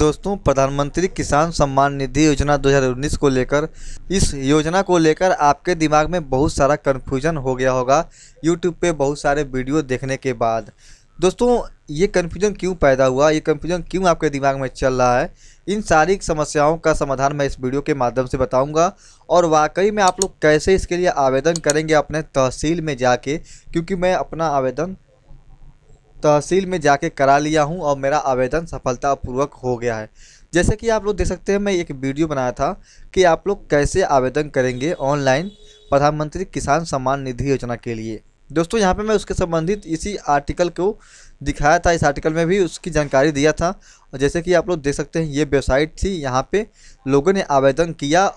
दोस्तों प्रधानमंत्री किसान सम्मान निधि योजना 2019 को लेकर इस योजना को लेकर आपके दिमाग में बहुत सारा कन्फ्यूजन हो गया होगा यूट्यूब पे बहुत सारे वीडियो देखने के बाद दोस्तों ये कन्फ्यूजन क्यों पैदा हुआ ये कन्फ्यूजन क्यों आपके दिमाग में चल रहा है इन सारी समस्याओं का समाधान मैं इस वीडियो के माध्यम से बताऊंगा और वाकई में आप लोग कैसे इसके लिए आवेदन करेंगे अपने तहसील में जाके क्योंकि मैं अपना आवेदन तहसील में जाके करा लिया हूँ और मेरा आवेदन सफलतापूर्वक हो गया है जैसे कि आप लोग देख सकते हैं मैं एक वीडियो बनाया था कि आप लोग कैसे आवेदन करेंगे ऑनलाइन प्रधानमंत्री किसान सम्मान निधि योजना के लिए दोस्तों यहाँ पे मैं उसके संबंधित इसी आर्टिकल को दिखाया था इस आर्टिकल में भी उसकी जानकारी दिया था और जैसे कि आप लोग देख सकते हैं ये वेबसाइट थी यहाँ पे लोगों ने आवेदन किया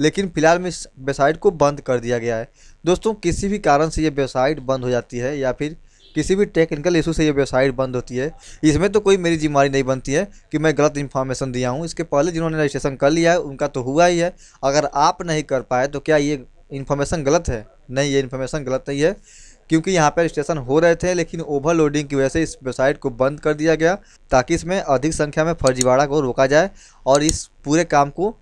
लेकिन फिलहाल में इस वेबसाइट को बंद कर दिया गया है दोस्तों किसी भी कारण से ये वेबसाइट बंद हो जाती है या फिर किसी भी टेक्निकल इशू से ये वेबसाइट बंद होती है इसमें तो कोई मेरी जिम्मेवारी नहीं बनती है कि मैं गलत इन्फॉर्मेशन दिया हूँ इसके पहले जिन्होंने रजिस्ट्रेशन कर लिया है उनका तो हुआ ही है अगर आप नहीं कर पाए तो क्या ये इन्फॉर्मेशन गलत है नहीं ये इन्फॉर्मेशन गलत नहीं है क्योंकि यहाँ पर रजिस्ट्रेशन हो रहे थे लेकिन ओवरलोडिंग की वजह से इस वेबसाइट को बंद कर दिया गया ताकि इसमें अधिक संख्या में फर्जीवाड़ा को रोका जाए और इस पूरे काम को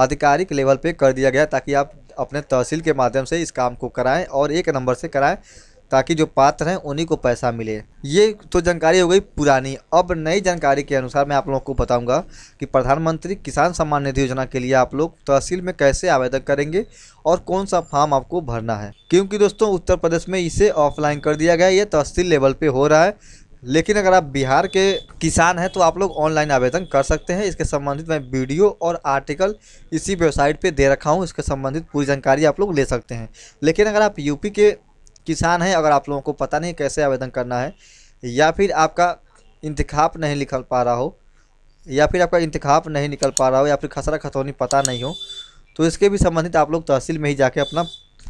आधिकारिक लेवल पर कर दिया गया ताकि आप अपने तहसील के माध्यम से इस काम को कराएँ और एक नंबर से कराएँ ताकि जो पात्र हैं उन्हीं को पैसा मिले ये तो जानकारी हो गई पुरानी अब नई जानकारी के अनुसार मैं आप लोगों को बताऊंगा कि प्रधानमंत्री किसान सम्मान निधि योजना के लिए आप लोग तहसील में कैसे आवेदन करेंगे और कौन सा फॉर्म आपको भरना है क्योंकि दोस्तों उत्तर प्रदेश में इसे ऑफलाइन कर दिया गया ये तहसील लेवल पर हो रहा है लेकिन अगर आप बिहार के किसान हैं तो आप लोग ऑनलाइन आवेदन कर सकते हैं इसके संबंधित मैं वीडियो और आर्टिकल इसी वेबसाइट पे दे रखा हूँ इसके संबंधित पूरी जानकारी आप लोग ले सकते हैं लेकिन अगर आप यूपी के किसान हैं अगर आप लोगों को पता नहीं कैसे आवेदन करना है या फिर आपका इंतखाब नहीं निकल पा रहा हो या फिर आपका इंतखाब नहीं निकल पा रहा हो या फिर खसरा खतौनी पता नहीं हो तो इसके भी संबंधित आप लोग तहसील में ही जाके अपना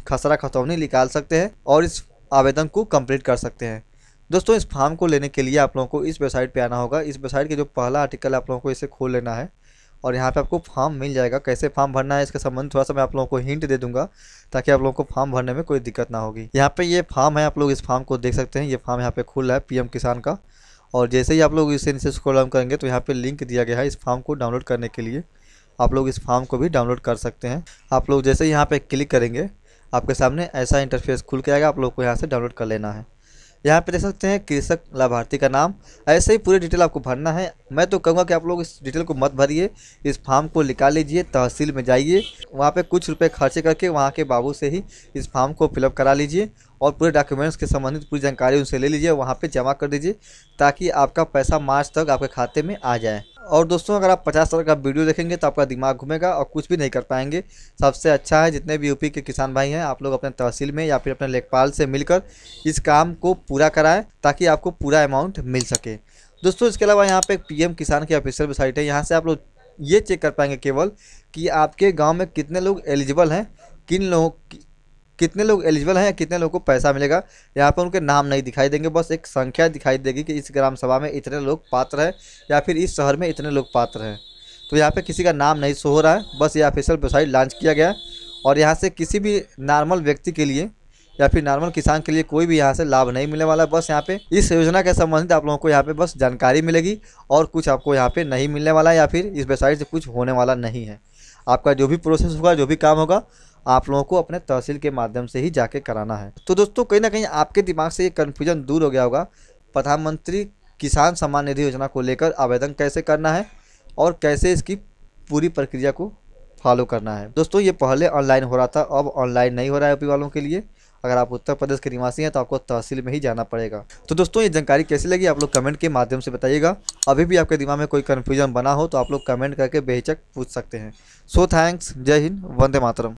खसरा खतौनी निकाल सकते हैं और इस आवेदन को कंप्लीट कर सकते हैं दोस्तों इस फॉर्म को लेने के लिए आप लोगों को इस वेबसाइट पे आना होगा इस वेबसाइट के जो पहला आर्टिकल आप लोगों को इसे खोल लेना है और यहाँ पे आपको फॉर्म मिल जाएगा कैसे फॉर्म भरना है इसके संबंध थोड़ा सा मैं आप लोगों को हिंट दे दूंगा ताकि आप लोगों को फॉर्म भरने में कोई दिक्कत ना होगी यहाँ पे ये फॉर्म है आप लोग इस फॉर्म को देख सकते हैं ये फॉर्म यहाँ पे खुल है पीएम किसान का और जैसे ही आप लोग इसे नीचे स्क्रॉल डाउन करेंगे तो यहाँ पे लिंक दिया गया है इस फॉर्म को डाउनलोड करने के लिए आप लोग इस फॉर्म को भी डाउनलोड कर सकते हैं आप लोग जैसे यहाँ पे क्लिक करेंगे आपके सामने ऐसा इंटरफेस खुल के आएगा आप लोग को यहाँ से डाउनलोड कर लेना है यहाँ पे देख सकते हैं कृषक लाभार्थी का नाम ऐसे ही पूरी डिटेल आपको भरना है मैं तो कहूँगा कि आप लोग इस डिटेल को मत भरिए इस फार्म को निकाल लीजिए तहसील में जाइए वहाँ पे कुछ रुपए खर्चे करके वहाँ के बाबू से ही इस फार्म को फिलअप करा लीजिए और पूरे डॉक्यूमेंट्स के संबंधित पूरी जानकारी उनसे ले लीजिए वहाँ पर जमा कर दीजिए ताकि आपका पैसा मार्च तक आपके खाते में आ जाए और दोस्तों अगर आप पचास साल का वीडियो देखेंगे तो आपका दिमाग घूमेगा और कुछ भी नहीं कर पाएंगे सबसे अच्छा है जितने भी यूपी के किसान भाई हैं आप लोग अपने तहसील में या फिर अपने लेखपाल से मिलकर इस काम को पूरा कराएं ताकि आपको पूरा अमाउंट मिल सके दोस्तों इसके अलावा यहाँ पर एक पी किसान की ऑफिशियल वेबसाइट है यहाँ से आप लोग ये चेक कर पाएंगे केवल कि आपके गाँव में कितने लोग एलिजिबल हैं किन लोगों कितने लोग एलिजिबल हैं कितने लोगों को पैसा मिलेगा यहाँ पर उनके नाम नहीं दिखाई देंगे बस एक संख्या दिखाई देगी कि इस ग्राम सभा में इतने लोग पात्र हैं या फिर इस शहर में इतने लोग पात्र हैं तो यहाँ पे किसी का नाम नहीं सो हो रहा है बस ये ऑफिशियल वेबसाइट लॉन्च किया गया और यहाँ से किसी भी नॉर्मल व्यक्ति के लिए या फिर नॉर्मल किसान के लिए कोई भी यहाँ से लाभ नहीं मिलने वाला बस यहाँ पे इस योजना के संबंधित आप लोगों को यहाँ पे बस जानकारी मिलेगी और कुछ आपको यहाँ पे नहीं मिलने वाला या फिर इस वेबसाइट से कुछ होने वाला नहीं है आपका जो भी प्रोसेस होगा जो भी काम होगा आप लोगों को अपने तहसील के माध्यम से ही जाके कराना है तो दोस्तों कहीं ना कहीं आपके दिमाग से ये कन्फ्यूजन दूर हो गया होगा प्रधानमंत्री किसान सम्मान निधि योजना को लेकर आवेदन कैसे करना है और कैसे इसकी पूरी प्रक्रिया को फॉलो करना है दोस्तों ये पहले ऑनलाइन हो रहा था अब ऑनलाइन नहीं हो रहा है यूपी वालों के लिए अगर आप उत्तर प्रदेश के निवासी हैं तो आपको तहसील में ही जाना पड़ेगा तो दोस्तों ये जानकारी कैसी लगी आप लोग कमेंट के माध्यम से बताइएगा अभी भी आपके दिमाग में कोई कन्फ्यूजन बना हो तो आप लोग कमेंट करके बेहिचक पूछ सकते हैं सो थैंक्स जय हिंद वंदे मातरम